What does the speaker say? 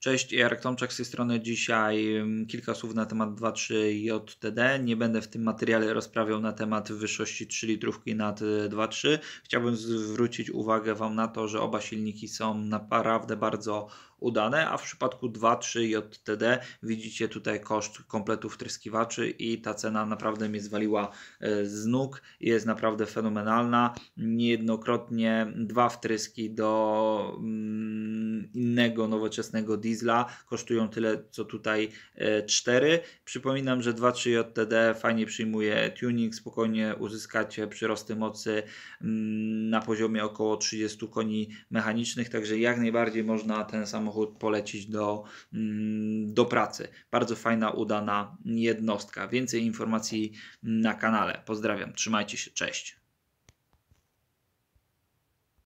Cześć, Jarek Tomczak z tej strony. Dzisiaj mm, kilka słów na temat 2.3JTD. Nie będę w tym materiale rozprawiał na temat wyższości 3 litrówki nad 2.3. E, Chciałbym zwrócić uwagę Wam na to, że oba silniki są naprawdę bardzo udane, a w przypadku 2.3 JTD widzicie tutaj koszt kompletu wtryskiwaczy i ta cena naprawdę mnie zwaliła e, z nóg. Jest naprawdę fenomenalna. Niejednokrotnie dwa wtryski do... Mm, innego nowoczesnego diesla kosztują tyle co tutaj 4. E, Przypominam, że 2.3 JTD fajnie przyjmuje tuning, spokojnie uzyskacie przyrosty mocy mm, na poziomie około 30 koni mechanicznych, także jak najbardziej można ten samochód polecić do, mm, do pracy. Bardzo fajna, udana jednostka. Więcej informacji mm, na kanale. Pozdrawiam, trzymajcie się, cześć.